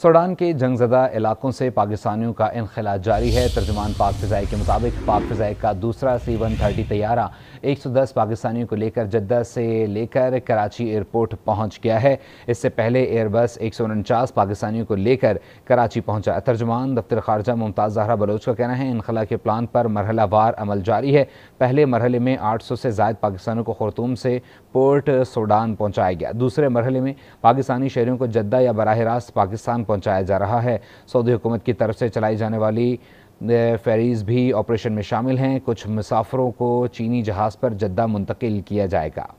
Sudan के जंगजदा इलाकों से पाकिस्तानियों का इनखला जारी है तर्जमान पाक फ़जाई के मुताबिक पाक फ़जाई का दूसरा सी वन थर्टी तैयारा एक सौ दस पाकिस्तानियों को लेकर जद्दा से लेकर कराची एयरपोर्ट पहुँच गया है इससे पहले एयरबस एक सौ उनचास पाकिस्तानियों को लेकर कराची पहुँचा तर्जमान दफ्तर खारजा मुमताज़ जहरा बलोच का कहना है इनखला के प्लान पर मरहला वार अमल जारी है पहले मरहले में आठ सौ से जायद पाकिस्तानियों को खरतूम से पोर्ट सूडान पहुँचाया गया दूसरे मरहले में पाकिस्तानी शहरों को जद्दा या बरह रास्त पाकिस्तान पहुंचाया जा रहा है सऊदी हुकूमत की तरफ से चलाई जाने वाली फेरीज भी ऑपरेशन में शामिल हैं कुछ मुसाफरों को चीनी जहाज़ पर जद्दा मुंतकिल किया जाएगा